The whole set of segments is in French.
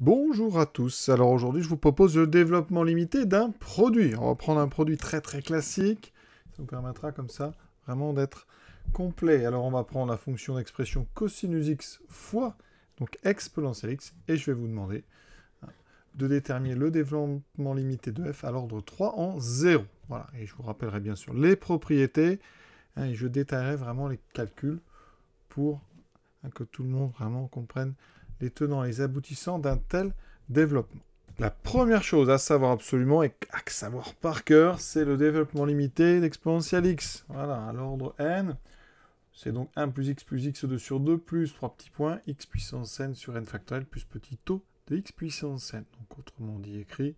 Bonjour à tous, alors aujourd'hui je vous propose le développement limité d'un produit. On va prendre un produit très très classique, ça vous permettra comme ça vraiment d'être complet. Alors on va prendre la fonction d'expression cosinus x fois, donc exponentielle x, et je vais vous demander hein, de déterminer le développement limité de f à l'ordre 3 en 0. Voilà, et je vous rappellerai bien sûr les propriétés, hein, et je détaillerai vraiment les calculs pour hein, que tout le monde vraiment comprenne les tenants et les aboutissants d'un tel développement. La première chose à savoir absolument et à savoir par cœur, c'est le développement limité d'exponential x. Voilà, à l'ordre n, c'est donc 1 plus x plus x2 sur 2 plus 3 petits points, x puissance n sur n factoriel plus petit taux de x puissance n. Donc autrement dit écrit,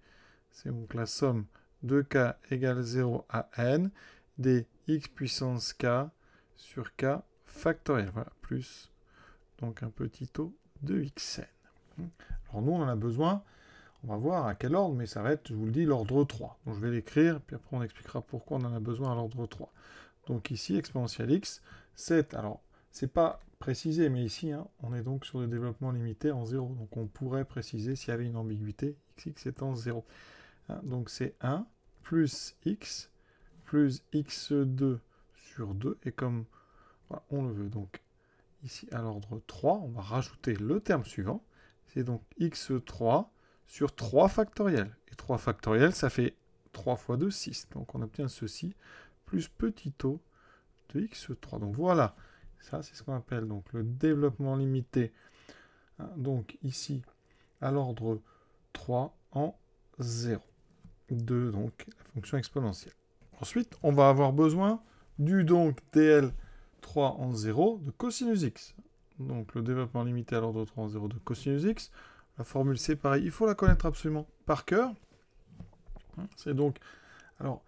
c'est donc la somme de k égale 0 à n des x puissance k sur k factoriel. Voilà, plus donc un petit taux de xn. Alors nous, on en a besoin, on va voir à quel ordre, mais ça va être, je vous le dis, l'ordre 3. Donc je vais l'écrire, puis après on expliquera pourquoi on en a besoin à l'ordre 3. Donc ici, exponentielle x, c'est, alors c'est pas précisé, mais ici, hein, on est donc sur le développement limité en 0. Donc on pourrait préciser, s'il y avait une ambiguïté, xx étant 0. Hein, donc c'est 1 plus x plus x2 sur 2, et comme on le veut, donc ici à l'ordre 3, on va rajouter le terme suivant. C'est donc x3 sur 3 factoriel. Et 3 factoriel, ça fait 3 fois 2, 6. Donc on obtient ceci, plus petit taux de x3. Donc voilà, ça c'est ce qu'on appelle donc le développement limité. Hein, donc ici, à l'ordre 3 en 0. De donc la fonction exponentielle. Ensuite, on va avoir besoin du donc dl 3 en 0 de cosinus x. Donc le développement limité à l'ordre 3 en 0 de cosinus x. La formule c'est pareil, il faut la connaître absolument par cœur. Hein, c'est donc, alors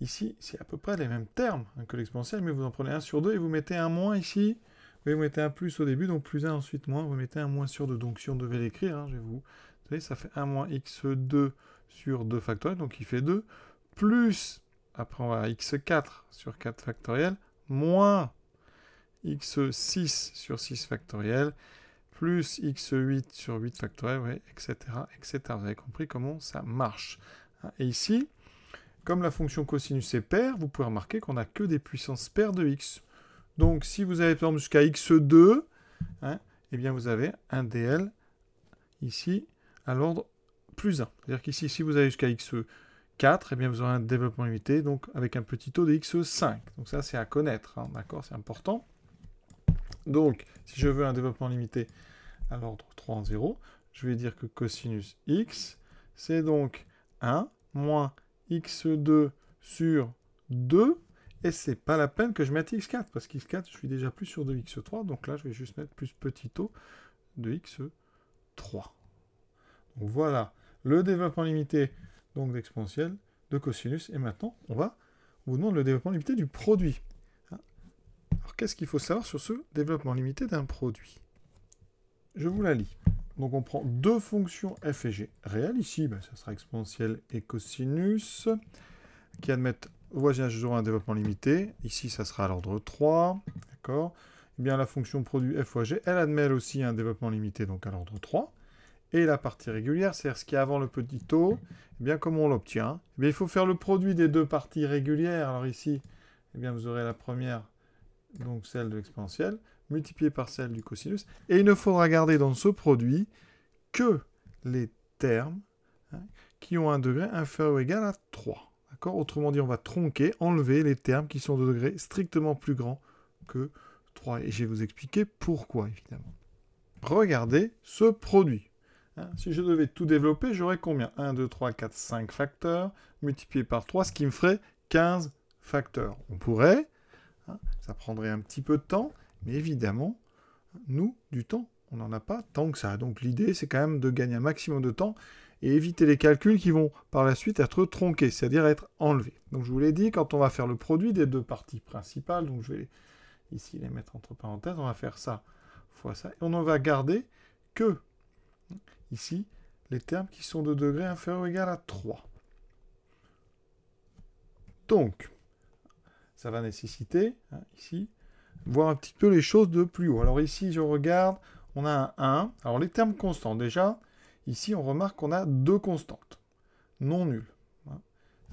ici c'est à peu près les mêmes termes hein, que l'exponentielle, mais vous en prenez 1 sur 2 et vous mettez un moins ici. vous mettez un plus au début, donc plus 1 ensuite moins, vous mettez un moins sur 2. Donc si on devait l'écrire, hein, je vais vous... ça fait 1 moins x2 sur 2 factoriel, donc il fait 2, plus, après on va à x4 sur 4 factoriel, moins x6 sur 6 factoriel, plus x8 sur 8 factoriel, etc., etc. Vous avez compris comment ça marche. Hein. Et ici, comme la fonction cosinus est paire, vous pouvez remarquer qu'on n'a que des puissances paires de x. Donc si vous avez par exemple jusqu'à x2, hein, eh bien vous avez un dl ici à l'ordre plus 1. C'est-à-dire qu'ici, si vous avez jusqu'à x4, eh bien vous aurez un développement limité, donc avec un petit taux de x5. Donc ça, c'est à connaître, hein, d'accord C'est important. Donc, si je veux un développement limité à l'ordre 3 en 0, je vais dire que cosinus x, c'est donc 1 moins x2 sur 2, et c'est pas la peine que je mette x4, parce x 4 je suis déjà plus sur 2x3, donc là, je vais juste mettre plus petit o de x3. Donc voilà le développement limité donc d'exponentielle de cosinus, et maintenant, on va vous demander le développement limité du produit. Alors qu'est-ce qu'il faut savoir sur ce développement limité d'un produit Je vous la lis. Donc on prend deux fonctions f et g réelles. Ici, ben, ça sera exponentielle et cosinus, qui admettent voisinage de un développement limité. Ici, ça sera à l'ordre 3. D'accord eh bien, la fonction produit f fois g, elle admet aussi un développement limité, donc à l'ordre 3. Et la partie régulière, c'est-à-dire ce qui est avant le petit taux, eh bien, comment on l'obtient eh bien, Il faut faire le produit des deux parties régulières. Alors ici, eh bien, vous aurez la première donc celle de l'exponentielle, multipliée par celle du cosinus. Et il ne faudra garder dans ce produit que les termes hein, qui ont un degré inférieur ou égal à 3. Autrement dit, on va tronquer, enlever les termes qui sont de degré strictement plus grand que 3. Et je vais vous expliquer pourquoi, évidemment. Regardez ce produit. Hein. si je devais tout développer, j'aurais combien 1, 2, 3, 4, 5 facteurs multipliés par 3, ce qui me ferait 15 facteurs. On pourrait Hein, ça prendrait un petit peu de temps, mais évidemment, nous, du temps, on n'en a pas tant que ça. Donc l'idée, c'est quand même de gagner un maximum de temps et éviter les calculs qui vont par la suite être tronqués, c'est-à-dire être enlevés. Donc je vous l'ai dit, quand on va faire le produit des deux parties principales, donc je vais ici les mettre entre parenthèses, on va faire ça fois ça, et on ne va garder que ici les termes qui sont de degré inférieur ou égal à 3. Donc, ça va nécessiter, hein, ici, voir un petit peu les choses de plus haut. Alors ici, je regarde, on a un 1. Alors les termes constants, déjà, ici, on remarque qu'on a deux constantes, non nulles. Hein.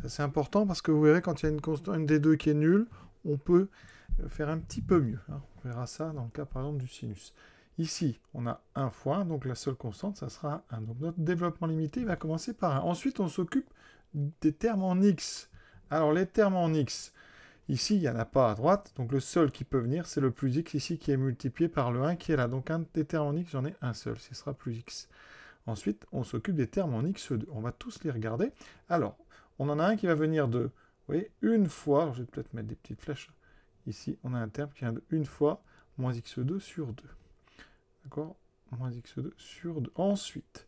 Ça, c'est important parce que vous verrez, quand il y a une, constante, une des deux qui est nulle, on peut euh, faire un petit peu mieux. Hein. On verra ça dans le cas, par exemple, du sinus. Ici, on a 1 fois donc la seule constante, ça sera 1. Donc notre développement limité va commencer par 1. Ensuite, on s'occupe des termes en x. Alors les termes en x, Ici, il n'y en a pas à droite, donc le seul qui peut venir, c'est le plus x ici qui est multiplié par le 1 qui est là. Donc un des termes en x, j'en ai un seul, ce sera plus x. Ensuite, on s'occupe des termes en x2. On va tous les regarder. Alors, on en a un qui va venir de, vous voyez, une fois, je vais peut-être mettre des petites flèches. Ici, on a un terme qui vient de une fois, moins x2 sur 2. D'accord Moins x2 sur 2. Ensuite,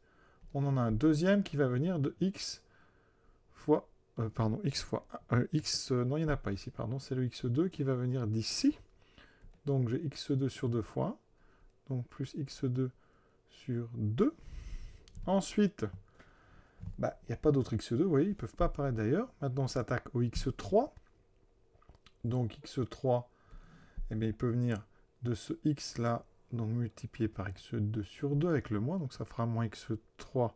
on en a un deuxième qui va venir de x fois euh, pardon, x fois euh, x, euh, non il n'y en a pas ici, pardon, c'est le x2 qui va venir d'ici. Donc j'ai x2 sur 2 fois, donc plus x2 sur 2. Ensuite, bah, il n'y a pas d'autre x2, vous voyez, ils ne peuvent pas apparaître d'ailleurs. Maintenant on s'attaque au x3. Donc x3, et eh bien, il peut venir de ce x là, donc multiplié par x2 sur 2 avec le moins, donc ça fera moins x3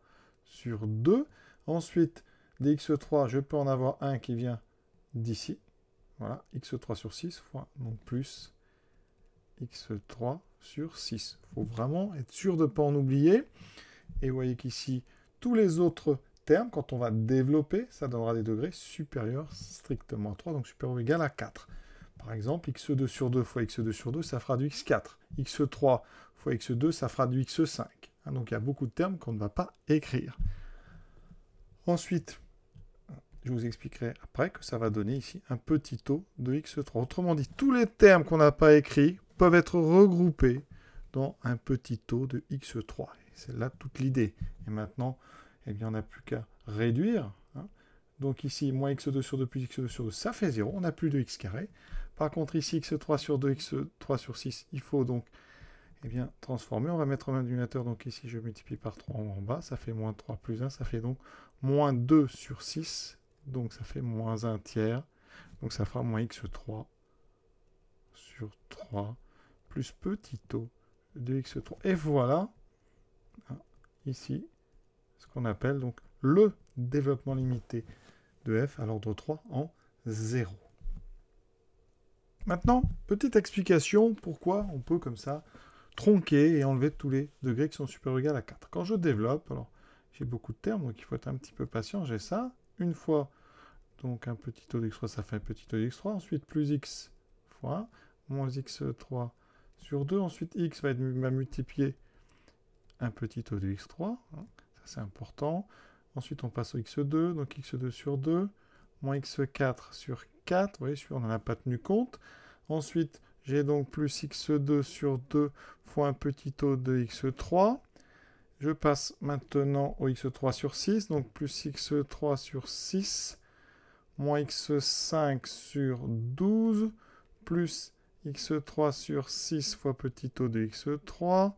sur 2. Ensuite, dx 3 e je peux en avoir un qui vient d'ici. Voilà, x3 e sur 6 fois, donc plus x3 e sur 6. Il faut vraiment être sûr de ne pas en oublier. Et vous voyez qu'ici, tous les autres termes, quand on va développer, ça donnera des degrés supérieurs strictement à 3, donc supérieur ou égal à 4. Par exemple, x2 sur 2 fois x2 sur 2, ça fera du x4. x3 fois x2, ça fera du x5. Hein, donc il y a beaucoup de termes qu'on ne va pas écrire. Ensuite, je vous expliquerai après que ça va donner ici un petit taux de x3. Autrement dit, tous les termes qu'on n'a pas écrits peuvent être regroupés dans un petit taux de x3. C'est là toute l'idée. Et maintenant, eh bien, on n'a plus qu'à réduire. Hein. Donc ici, moins x2 sur 2 plus x2 sur 2, ça fait 0. On n'a plus de x carré. Par contre, ici, x3 sur 2, x3 sur 6, il faut donc eh bien, transformer. On va mettre en même dénominateur. Donc ici, je multiplie par 3 en bas. Ça fait moins 3 plus 1. Ça fait donc moins 2 sur 6 donc ça fait moins 1 tiers. Donc ça fera moins x3 sur 3 plus petit o de x3. Et voilà ici ce qu'on appelle donc le développement limité de f à l'ordre 3 en 0. Maintenant, petite explication pourquoi on peut comme ça tronquer et enlever tous les degrés qui sont supérieurs ou égaux à 4. Quand je développe, alors j'ai beaucoup de termes, donc il faut être un petit peu patient, j'ai ça, une fois. Donc un petit taux x3, ça fait un petit taux x3. Ensuite, plus x fois moins x3 sur 2. Ensuite, x va, être, multiplier un petit taux de x3. Hein. ça, c'est important. Ensuite, on passe au x2. Donc x2 sur 2, moins x4 sur 4. Vous voyez, celui on n'en a pas tenu compte. Ensuite, j'ai donc plus x2 sur 2 fois un petit taux de x3. Je passe maintenant au x3 sur 6, donc plus x3 sur 6, moins x5 sur 12, plus x3 sur 6 fois petit taux de x3,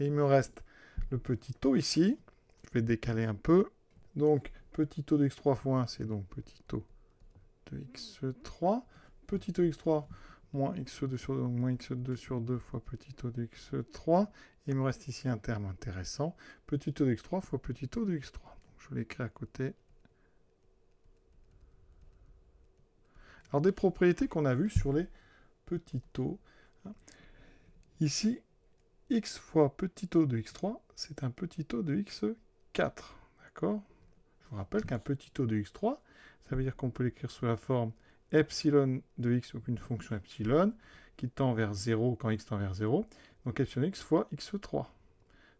et il me reste le petit taux ici, je vais décaler un peu, donc petit taux de x3 fois 1, c'est donc petit taux de x3, petit taux x3 moins x2 e sur 2, donc moins x2 e sur 2 fois petit taux de x3. E Il me reste ici un terme intéressant, petit taux de x3 fois petit taux de x3. Donc je l'écris à côté. Alors des propriétés qu'on a vues sur les petits taux. Ici, x fois petit taux de x3, c'est un petit taux de x4. D'accord Je vous rappelle qu'un petit taux de x3, ça veut dire qu'on peut l'écrire sous la forme epsilon de x, donc une fonction epsilon, qui tend vers 0 quand x tend vers 0, donc epsilon x fois x3.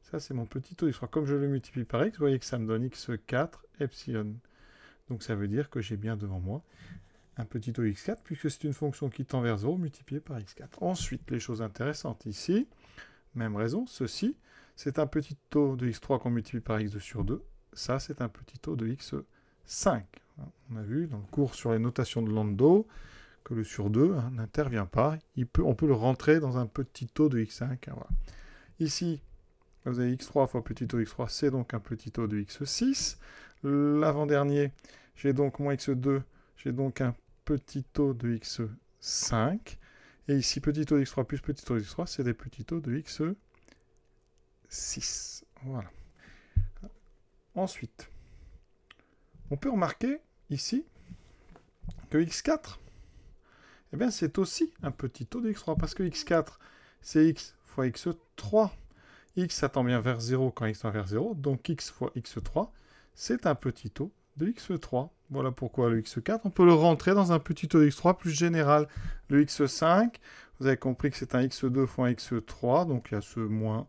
Ça, c'est mon petit taux x3. Comme je le multiplie par x, vous voyez que ça me donne x4 epsilon. Donc ça veut dire que j'ai bien devant moi un petit taux x4, puisque c'est une fonction qui tend vers 0 multipliée par x4. Ensuite, les choses intéressantes ici, même raison, ceci, c'est un petit taux de x3 qu'on multiplie par x2 sur 2. Ça, c'est un petit taux de x5. On a vu dans le cours sur les notations de l'ando que le sur 2 hein, n'intervient pas. on peut le rentrer dans un petit taux de x5. Hein, ici, vous avez x3 fois petit taux de x3, c'est donc un petit taux de x6. L'avant-dernier, j'ai donc moins x2, j'ai donc un petit taux de x5. Et ici, petit taux de x3 plus petit taux de x3, c'est des petits taux de x6. Voilà. Ensuite, on peut remarquer ici que x4, et eh bien c'est aussi un petit taux de x3, parce que x4, c'est x fois x3. x tend bien vers 0 quand x tend vers 0, donc x fois x3, c'est un petit taux de x3. Voilà pourquoi le x4, on peut le rentrer dans un petit taux de x3 plus général. Le x5, vous avez compris que c'est un x2 fois x3, donc il y a ce moins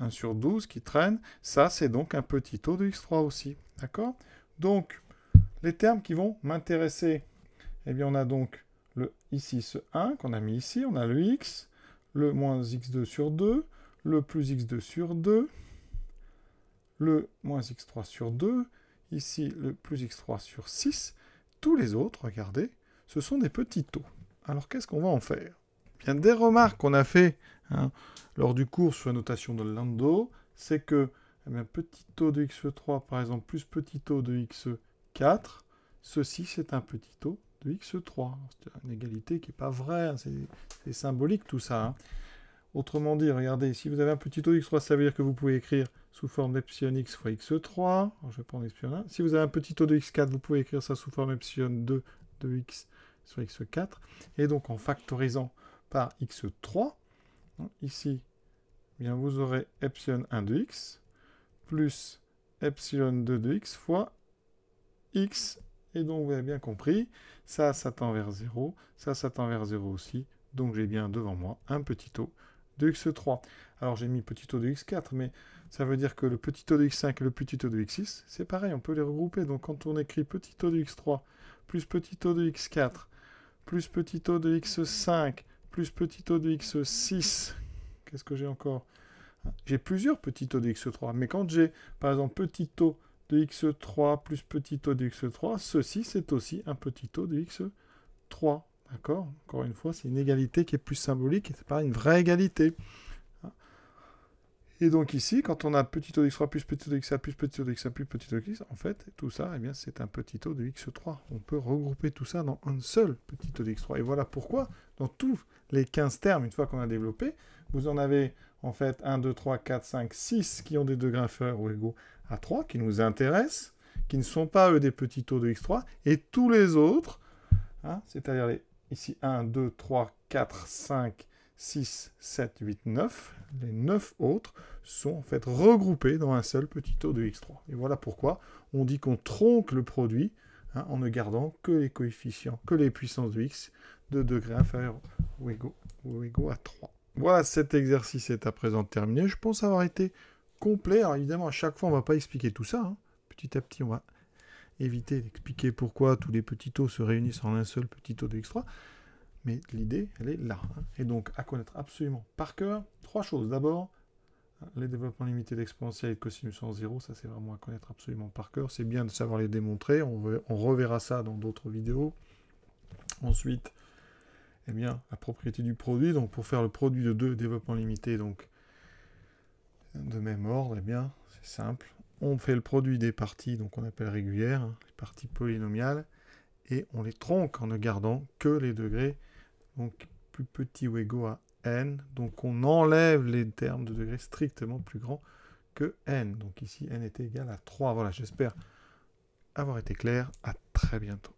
1 sur 12 qui traîne. Ça, c'est donc un petit taux de x3 aussi. D'accord Donc, les termes qui vont m'intéresser, eh bien on a donc le, ici ce 1 qu'on a mis ici, on a le x, le moins x2 sur 2, le plus x2 sur 2, le moins x3 sur 2, ici le plus x3 sur 6. Tous les autres, regardez, ce sont des petits taux. Alors qu'est-ce qu'on va en faire eh Bien, Des remarques qu'on a fait hein, lors du cours sur la notation de Lando, c'est que eh petit taux de x3 par exemple plus petit taux de x 4. Ceci, c'est un petit taux de x3. C'est une égalité qui n'est pas vraie, hein, c'est symbolique tout ça. Hein. Autrement dit, regardez, si vous avez un petit taux x3, ça veut dire que vous pouvez écrire sous forme d'epsilon x fois x3. je vais prendre epsilon 1. Si vous avez un petit taux de x4, vous pouvez écrire ça sous forme epsilon 2 de x sur x4. Et donc en factorisant par x3, ici, eh bien vous aurez epsilon 1 de x plus epsilon 2 de x fois x, et donc vous avez bien compris, ça, ça tend vers 0, ça, ça tend vers 0 aussi, donc j'ai bien devant moi un petit taux de x3. Alors j'ai mis petit taux de x4, mais ça veut dire que le petit taux de x5 et le petit taux de x6, c'est pareil, on peut les regrouper. Donc quand on écrit petit taux de x3 plus petit taux de x4 plus petit taux de x5 plus petit taux de x6, qu'est-ce que j'ai encore J'ai plusieurs petits taux de x3, mais quand j'ai par exemple petit taux de x3 plus petit taux de x3, ceci c'est aussi un petit taux de x3. D'accord Encore une fois, c'est une égalité qui est plus symbolique, ce n'est pas une vraie égalité. Et donc ici, quand on a petit taux de x3 plus petit taux de xa plus petit taux de xa plus petit taux de x, en fait, tout ça, eh bien, c'est un petit taux de x3. On peut regrouper tout ça dans un seul petit taux de x3. Et voilà pourquoi, dans tous les 15 termes, une fois qu'on a développé, vous en avez en fait 1, 2, 3, 4, 5, 6 qui ont des degrés inférieurs ou égaux 3 qui nous intéressent, qui ne sont pas, eux, des petits taux de x3, et tous les autres, hein, c'est-à-dire les, ici 1, 2, 3, 4, 5, 6, 7, 8, 9, les 9 autres sont en fait regroupés dans un seul petit taux de x3. Et voilà pourquoi on dit qu'on tronque le produit hein, en ne gardant que les coefficients, que les puissances de x de degré inférieur ou égal ou égaux à 3. Voilà, cet exercice est à présent terminé. Je pense avoir été complet. Alors évidemment, à chaque fois, on ne va pas expliquer tout ça. Hein. Petit à petit, on va éviter d'expliquer pourquoi tous les petits taux se réunissent en un seul petit taux de x3. Mais l'idée, elle est là. Hein. Et donc, à connaître absolument par cœur, trois choses. D'abord, les développements limités d'exponentielle et de cosinus en 0, ça c'est vraiment à connaître absolument par cœur. C'est bien de savoir les démontrer, on, on reverra ça dans d'autres vidéos. Ensuite, eh bien, la propriété du produit. Donc pour faire le produit de deux développements limités, donc de même ordre, eh bien, c'est simple. On fait le produit des parties, donc on appelle régulières, hein, les parties polynomiales, et on les tronque en ne gardant que les degrés, donc plus petit ou égaux à n. Donc on enlève les termes de degrés strictement plus grands que n. Donc ici, n est égal à 3. Voilà, j'espère avoir été clair. À très bientôt.